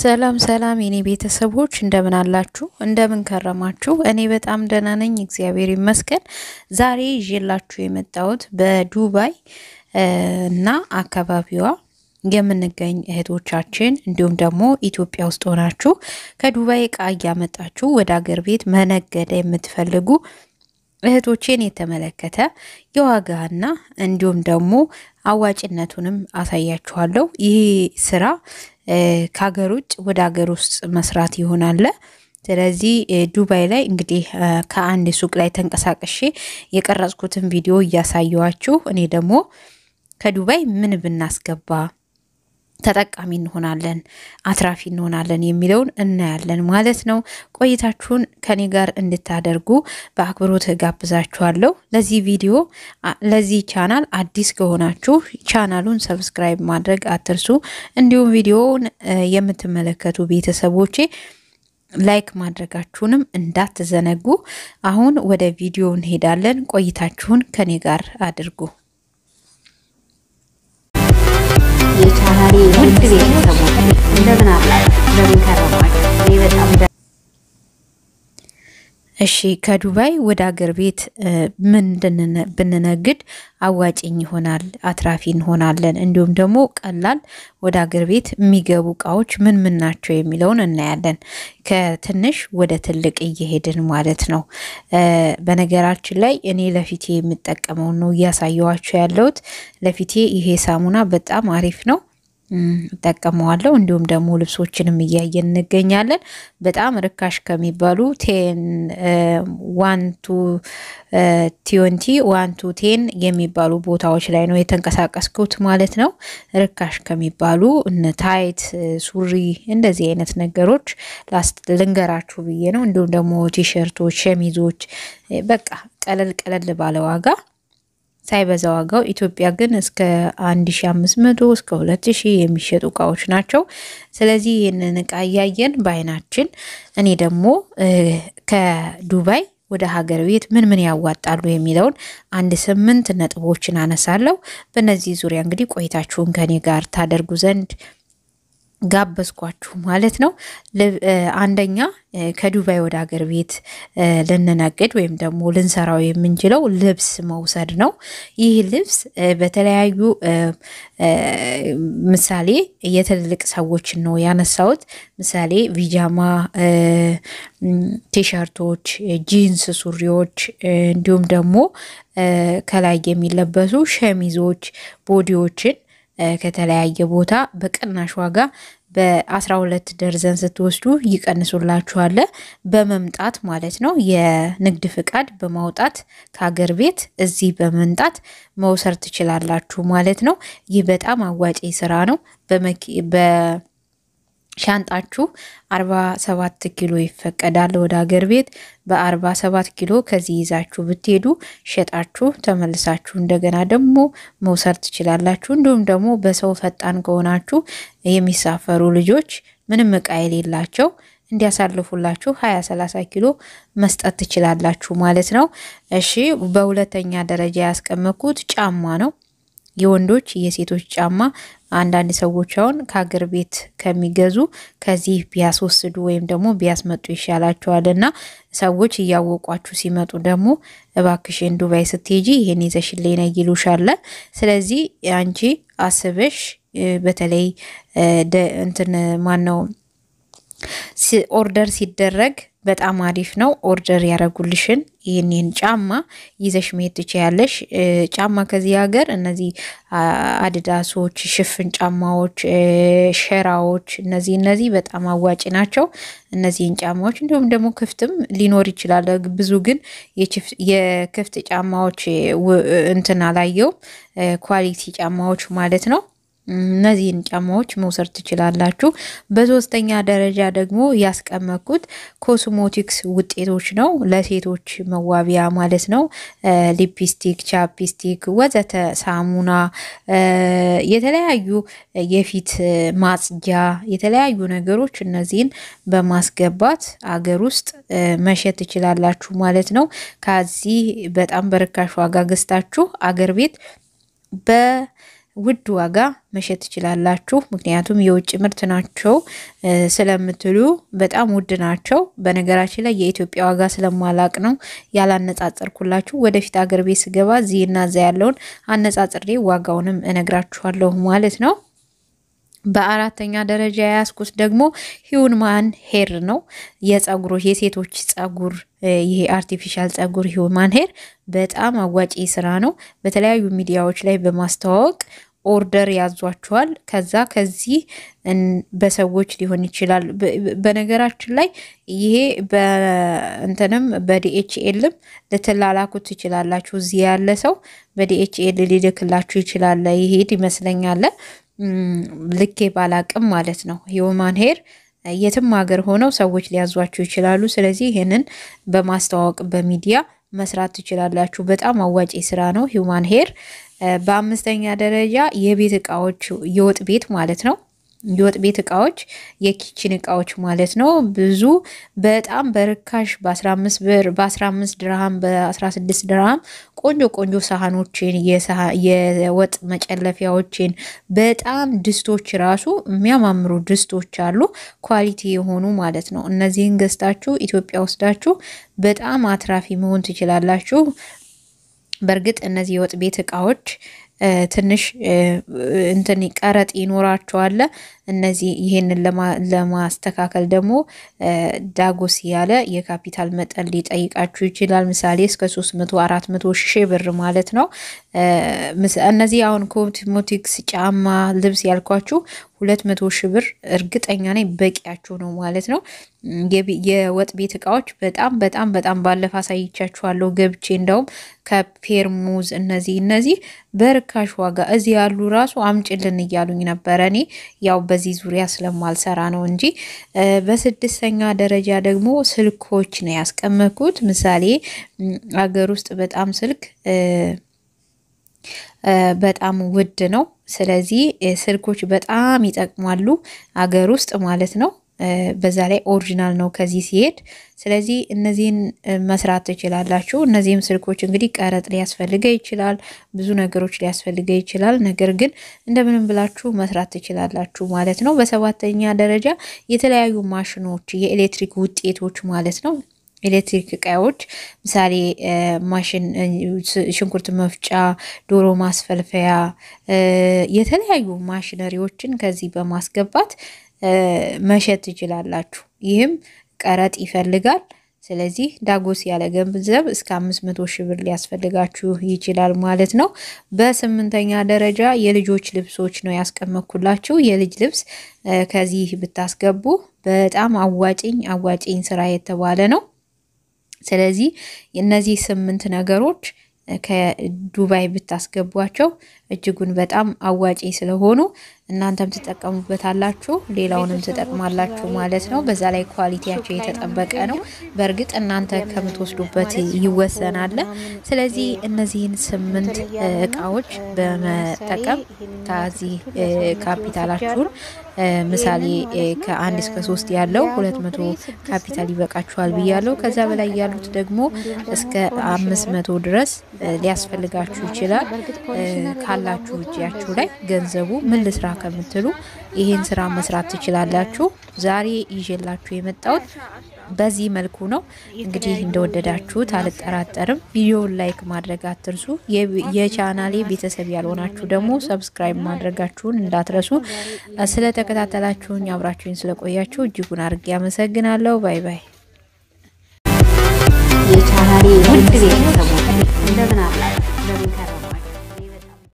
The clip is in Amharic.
ሰላም ሰላም የኔ ቤተሰቦች እንደምን አላችሁ? እንደምን ከረማችሁ? እኔ በጣም ደህና ነኝ፣ እግዚአብሔር ይመስገን። ዛሬ ይዤላችሁ የመጣሁት በዱባይ እና አካባቢዋ የምንገኝ እህቶቻችን እንዲሁም ደግሞ ኢትዮጵያ ውስጥ ሆናችሁ ከዱባይ እቃ እያመጣችሁ ወደ አገር ቤት መነገደ የምትፈልጉ እህቶቼን የተመለከተ የዋጋና እንዲሁም ደግሞ አዋጭነቱንም አሳያችኋለሁ። ይህ ስራ ከሀገር ውጭ ወደ ሀገር ውስጥ መስራት ይሆናል። ስለዚህ ዱባይ ላይ እንግዲህ ከአንድ ሱቅ ላይ ተንቀሳቀሼ የቀረጽኩትን ቪዲዮ እያሳየዋችሁ እኔ ደግሞ ከዱባይ ምን ብናስገባ ተጠቃሚ እንሆናለን፣ አትራፊ እንሆናለን የሚለውን እናያለን ማለት ነው። ቆይታችሁን ከኔ ጋር እንድታደርጉ በአክብሮት ጋብዛችኋለሁ። ለዚህ ቪዲዮ ለዚህ ቻናል አዲስ ከሆናችሁ ቻናሉን ሰብስክራይብ ማድረግ አትርሱ። እንዲሁም ቪዲዮውን የምትመለከቱ ቤተሰቦቼ ላይክ ማድረጋችሁንም እንዳትዘነጉ። አሁን ወደ ቪዲዮ እንሄዳለን። ቆይታችሁን ከኔ ጋር አድርጉ። የቻናሌ ውድ ቤተሰቦች እንደምን አላችሁ? እንደምን ከረማችሁ? እኔ በጣም እሺ ከዱባይ ወደ አገር ቤት ምን ብንነግድ አዋጭኝ ይሆናል፣ አትራፊ እንሆናለን፣ እንዲሁም ደግሞ ቀላል ወደ አገር ቤት የሚገቡ እቃዎች ምን ምን ናቸው የሚለውን እናያለን። ከትንሽ ወደ ትልቅ እየሄድን ማለት ነው። በነገራችን ላይ እኔ ለፊቴ የምጠቀመው ነው እያሳየዋቸው ያለሁት። ለፊቴ ይሄ ሳሙና በጣም አሪፍ ነው። እጠቀመዋለሁ። እንዲሁም ደግሞ ልብሶችንም እያየን እንገኛለን። በጣም ርካሽ ከሚባሉ ቴን ዋን ቱ ቴን የሚባሉ ቦታዎች ላይ ነው የተንቀሳቀስኩት ማለት ነው። ርካሽ ከሚባሉ ታይት፣ ሱሪ እንደዚህ አይነት ነገሮች ልንገራችሁ ብዬ ነው። እንዲሁም ደግሞ ቲሸርቶች፣ ሸሚዞች በቃ ቀለል ቀለል ባለ ዋጋ ሳይበዛ ዋጋው። ኢትዮጵያ ግን እስከ 1500 እስከ 2000 የሚሸጡ እቃዎች ናቸው። ስለዚህ ይህንን እቃ እያየን በአይናችን እኔ ደግሞ ከዱባይ ወደ ሀገር ቤት ምን ምን ያዋጣሉ የሚለውን አንድ ስምንት ነጥቦችን አነሳለሁ። በእነዚህ ዙሪያ እንግዲህ ቆይታችሁን ከኔ ጋር ታደርጉ ዘንድ ጋበዝኳችሁ ማለት ነው። አንደኛ ከዱባይ ወደ ሀገር ቤት ልንነግድ ወይም ደግሞ ልንሰራው የምንችለው ልብስ መውሰድ ነው። ይህ ልብስ በተለያዩ ምሳሌ የትልልቅ ሰዎችን ነው ያነሳሁት። ምሳሌ ቪጃማ፣ ቲሸርቶች፣ ጂንስ ሱሪዎች እንዲሁም ደግሞ ከላይ የሚለበሱ ሸሚዞች ቦዲዎችን ከተለያየ ቦታ በቅናሽ ዋጋ በ12 ደርዘን ስትወስዱ ይቀንሱላችኋል። በመምጣት ማለት ነው። የንግድ ፍቃድ በማውጣት ከሀገር ቤት እዚህ በመምጣት መውሰድ ትችላላችሁ ማለት ነው። ይህ በጣም አዋጪ ስራ ነው። ሻንጣችሁ 47 ኪሎ ይፈቀዳል። ወደ ሀገር ቤት በ47 ኪሎ ከዚህ ይዛችሁ ብትሄዱ ሸጣችሁ ተመልሳችሁ እንደገና ደግሞ መውሰድ ትችላላችሁ። እንዲሁም ደግሞ በሰው ፈጣን ከሆናችሁ የሚሳፈሩ ልጆች ምንም እቃ የሌላቸው እንዲያሳልፉላችሁ 20 30 ኪሎ መስጠት ትችላላችሁ ማለት ነው። እሺ፣ በሁለተኛ ደረጃ ያስቀመጥኩት ጫማ ነው። የወንዶች የሴቶች ጫማ አንዳንድ ሰዎች አሁን ከሀገር ቤት ከሚገዙ ከዚህ ቢያስወስዱ ወይም ደግሞ ቢያስመጡ ይሻላቸዋል። እና ሰዎች እያወቋችሁ ሲመጡ ደግሞ እባክሽን ዱባይ ስትሄጂ ይሄን ይዘሽልኝ ነው ይሉሻል። ስለዚህ አንቺ አስበሽ በተለይ እንትን ማነው ኦርደር ሲደረግ በጣም አሪፍ ነው። ኦርደር ያደረጉልሽን ይህንን ጫማ ይዘሽ መሄድ ትችያለሽ። ጫማ ከዚህ ሀገር እነዚህ አድዳሶች ሽፍን ጫማዎች፣ ሸራዎች እነዚህ እነዚህ በጣም አዋጭ ናቸው። እነዚህን ጫማዎች እንዲሁም ደግሞ ክፍትም ሊኖር ይችላል። ብዙ ግን የክፍት ጫማዎች እንትን አላየውም፣ ኳሊቲ ጫማዎች ማለት ነው። እነዚህን ጫማዎች መውሰድ ትችላላችሁ። በሶስተኛ ደረጃ ደግሞ ያስቀመጥኩት ኮስሞቲክስ ውጤቶች ነው። ለሴቶች መዋቢያ ማለት ነው። ሊፕስቲክ፣ ቻፕስቲክ፣ ወዘተ ሳሙና፣ የተለያዩ የፊት ማጽጃ፣ የተለያዩ ነገሮች እነዚህን በማስገባት አገር ውስጥ መሸጥ ትችላላችሁ ማለት ነው። ከዚህ በጣም በርካሽ ዋጋ ገዝታችሁ አገር ቤት በ ውድ ዋጋ መሸጥ ትችላላችሁ። ምክንያቱም የውጭ ምርት ናቸው ስለምትሉ በጣም ውድ ናቸው። በነገራችን ላይ የኢትዮጵያ ዋጋ ስለማላቅ ነው ያላነጻጸርኩላችሁ። ወደፊት አገር ቤት ስገባ እዚህና ዛ ያለውን አነጻጽሬ ዋጋውንም እነግራችኋለሁ ማለት ነው። በአራተኛ ደረጃ የያዝኩት ደግሞ ሂውን ማን ሄር ነው። የጸጉሩ የሴቶች ጸጉር ይሄ አርቲፊሻል ጸጉር ሂውን ማን ሄር በጣም አዋጪ ስራ ነው። በተለያዩ ሚዲያዎች ላይ በማስተዋወቅ ኦርደር ያዟቸዋል። ከዛ ከዚህ በሰዎች ሊሆን ይችላል። በነገራችን ላይ ይሄ በእንትንም በዲኤችኤልም ልትላላኩት ትችላላችሁ። እዚህ ያለ ሰው በዲኤችኤል ሊልክላችሁ ይችላል። ይሄድ ይመስለኛል። ልኬ ባላቅም ማለት ነው። የኦማን ሄር የትም ሀገር ሆነው ሰዎች ሊያዟችሁ ይችላሉ። ስለዚህ ይህንን በማስተዋወቅ በሚዲያ መስራት ትችላላችሁ። በጣም አዋጭ ስራ ነው ሂውማን ሄር። በአምስተኛ ደረጃ የቤት እቃዎች የወጥ ቤት ማለት ነው። የወጥ ቤት እቃዎች የኪችን እቃዎች ማለት ነው። ብዙ በጣም በርካሽ በ15 ብር በ15 ድርሃም በ16 ድርሃም ቆንጆ ቆንጆ ሳህኖችን የወጥ መጨለፊያዎችን በጣም ድስቶች ራሱ የሚያማምሩ ድስቶች አሉ፣ ኳሊቲ የሆኑ ማለት ነው። እነዚህን ገዝታችሁ ኢትዮጵያ ወስዳችሁ በጣም አትራፊ መሆን ትችላላችሁ። በእርግጥ እነዚህ የወጥ ቤት እቃዎች ትንሽ እንትን ቀረጥ ይኖራቸዋል። እነዚህ ይህንን ለማስተካከል ደግሞ ዳጎስ ያለ የካፒታል መጠን ሊጠይቃችሁ ይችላል። ምሳሌ እስከ 300 400 ሺህ ብር ማለት ነው። እነዚህ አሁን ኮስሞቲክስ፣ ጫማ፣ ልብስ ያልኳችሁ 200 ሺህ ብር እርግጠኛ ነኝ በቂያችሁ ነው ማለት ነው። የወጥ ቤት እቃዎች በጣም በጣም በጣም ባለፈ አሳይቻችኋለሁ ገብቼ እንደውም ከፔርሙዝ እነዚህ እነዚህ በርካሽ ዋጋ እዚህ ያሉ ራሱ አምጭልን እያሉኝ ነበረ እኔ ያው በዚህ ዙሪያ ስለማልሰራ ነው እንጂ። በስድስተኛ ደረጃ ደግሞ ስልኮች ነው ያስቀመጥኩት። ምሳሌ አገር ውስጥ በጣም ስልክ በጣም ውድ ነው። ስለዚህ ስልኮች በጣም ይጠቅማሉ አገር ውስጥ ማለት ነው። በዛ ላይ ኦሪጂናል ነው ከዚህ ሲሄድ። ስለዚህ እነዚህን መስራት ትችላላችሁ። እነዚህም ስልኮች እንግዲህ ቀረጥ ሊያስፈልገ ይችላል፣ ብዙ ነገሮች ሊያስፈልገ ይችላል። ነገር ግን እንደምንም ብላችሁ መስራት ትችላላችሁ ማለት ነው። በሰባተኛ ደረጃ የተለያዩ ማሽኖች፣ የኤሌክትሪክ ውጤቶች ማለት ነው ኤሌክትሪክ እቃዎች ምሳሌ ማሽን፣ ሽንኩርት መፍጫ፣ ዶሮ ማስፈልፈያ፣ የተለያዩ ማሽነሪዎችን ከዚህ በማስገባት መሸጥ ትችላላችሁ። ይህም ቀረጥ ይፈልጋል። ስለዚህ ዳጎስ ያለ ገንዘብ እስከ 500 ሺህ ብር ሊያስፈልጋችሁ ይችላል ማለት ነው። በስምንተኛ ደረጃ የልጆች ልብሶች ነው ያስቀመኩላችሁ የልጅ ልብስ ከዚህ ብታስገቡ በጣም አዋጭኝ አዋጭኝ ስራ የተባለ ነው። ስለዚህ እነዚህ ስምንት ነገሮች ከዱባይ ብታስገቧቸው እጅጉን በጣም አዋጪ ስለሆኑ እናንተም ትጠቀሙበታላችሁ፣ ሌላውንም ትጠቅማላችሁ ማለት ነው። በዛ ላይ ኳሊቲያቸው የተጠበቀ ነው። በእርግጥ እናንተ ከምትወስዱበት ይወሰናል። ስለዚህ እነዚህን ስምንት እቃዎች በመጠቀም ከዚህ ካፒታላችሁን ምሳሌ ከአንድ እስከ ሶስት ያለው ሁለት መቶ ካፒታል ይበቃችኋል ብያለው። ከዛ በላይ ያሉት ደግሞ እስከ አምስት መቶ ድረስ ሊያስፈልጋችሁ ይችላል። ካላችሁ እጃችሁ ላይ ገንዘቡ ምን ልስራ ከምትሉ ይህን ስራ መስራት ትችላላችሁ። ዛሬ ይዤላችሁ የመጣሁት በዚህ መልኩ ነው። እንግዲህ እንደወደዳችሁት አልጠራጠርም። ቪዲዮውን ላይክ ማድረግ አትርሱ። የቻናሌ ቤተሰብ ያልሆናችሁ ደግሞ ሰብስክራይብ ማድረጋችሁን እንዳትረሱ። ስለተከታተላችሁኝ፣ አብራችሁኝ ስለቆያችሁ እጅጉን አድርጌ አመሰግናለሁ። ባይ ባይ። የቻናሌ ውድ ቤተሰቦች እንደምን